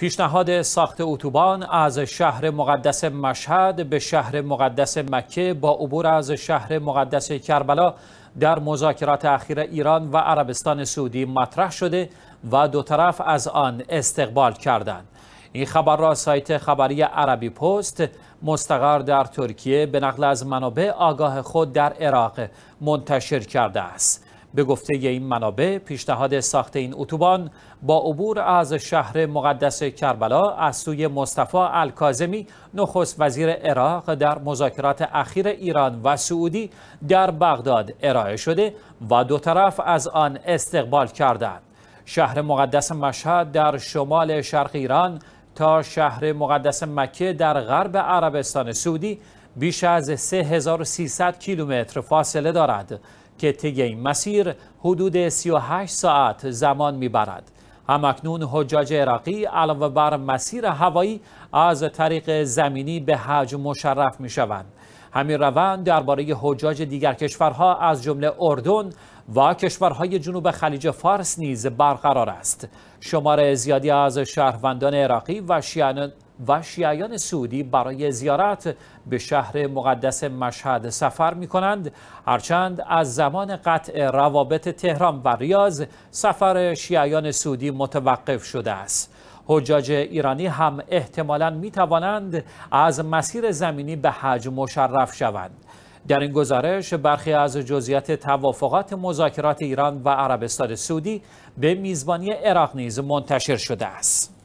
پیشنهاد ساخت اتوبان از شهر مقدس مشهد به شهر مقدس مکه با عبور از شهر مقدس کربلا در مذاکرات اخیر ایران و عربستان سعودی مطرح شده و دو طرف از آن استقبال کردند. این خبر را سایت خبری عربی پست مستقر در ترکیه به نقل از منابع آگاه خود در عراق منتشر کرده است. به گفته این منابع پیشنهاد ساخت این اتوبان با عبور از شهر مقدس کربلا از سوی مصطفی الکاظمی نخست وزیر عراق در مذاکرات اخیر ایران و سعودی در بغداد ارائه شده و دو طرف از آن استقبال کردند شهر مقدس مشهد در شمال شرق ایران تا شهر مقدس مکه در غرب عربستان سعودی بیش از 3300 کیلومتر فاصله دارد که طی این مسیر حدود 38 ساعت زمان میبرد همکنون حجاج عراقی علاوه بر مسیر هوایی از طریق زمینی به حج مشرف می شوند. همین روند درباره حجاج دیگر کشورها از جمله اردن و کشورهای جنوب خلیج فارس نیز برقرار است. شمار زیادی از شهروندان عراقی و و شیعیان سعودی برای زیارت به شهر مقدس مشهد سفر می کنند هرچند از زمان قطع روابط تهران و ریاض سفر شیعیان سعودی متوقف شده است حجاج ایرانی هم احتمالا می توانند از مسیر زمینی به حج مشرف شوند در این گزارش برخی از جزئیات توافقات مذاکرات ایران و عربستان سعودی به میزبانی عراق نیز منتشر شده است